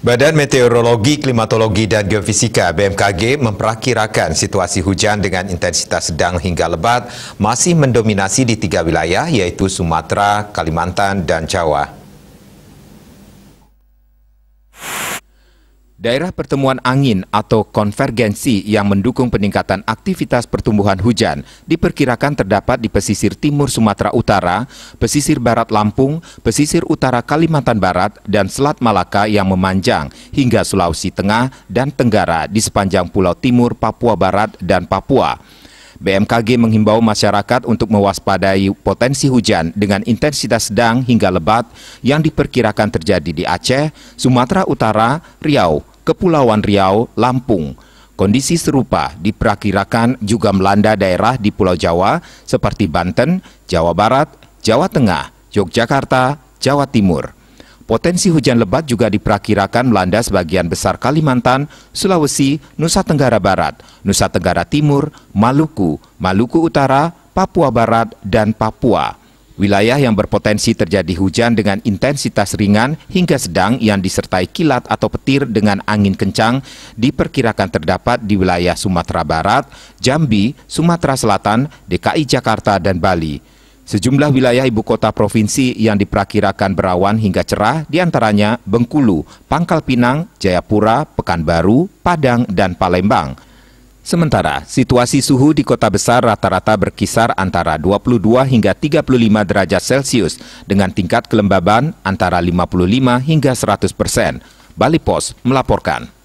Badan Meteorologi, Klimatologi, dan Geofisika BMKG memperkirakan situasi hujan dengan intensitas sedang hingga lebat masih mendominasi di tiga wilayah yaitu Sumatera, Kalimantan, dan Jawa. Daerah pertemuan angin atau konvergensi yang mendukung peningkatan aktivitas pertumbuhan hujan diperkirakan terdapat di pesisir timur Sumatera Utara, pesisir barat Lampung, pesisir utara Kalimantan Barat, dan Selat Malaka yang memanjang hingga Sulawesi Tengah dan Tenggara di sepanjang Pulau Timur, Papua Barat, dan Papua. BMKG menghimbau masyarakat untuk mewaspadai potensi hujan dengan intensitas sedang hingga lebat yang diperkirakan terjadi di Aceh, Sumatera Utara, Riau, Kepulauan Riau, Lampung. Kondisi serupa diperkirakan juga melanda daerah di Pulau Jawa seperti Banten, Jawa Barat, Jawa Tengah, Yogyakarta, Jawa Timur. Potensi hujan lebat juga diperkirakan melanda sebagian besar Kalimantan, Sulawesi, Nusa Tenggara Barat, Nusa Tenggara Timur, Maluku, Maluku Utara, Papua Barat, dan Papua. Wilayah yang berpotensi terjadi hujan dengan intensitas ringan hingga sedang yang disertai kilat atau petir dengan angin kencang diperkirakan terdapat di wilayah Sumatera Barat, Jambi, Sumatera Selatan, DKI Jakarta, dan Bali. Sejumlah wilayah ibu kota provinsi yang diperkirakan berawan hingga cerah diantaranya Bengkulu, Pangkal Pinang, Jayapura, Pekanbaru, Padang, dan Palembang. Sementara, situasi suhu di kota besar rata-rata berkisar antara 22 hingga 35 derajat Celcius dengan tingkat kelembaban antara 55 hingga 100 persen. Bali Post melaporkan.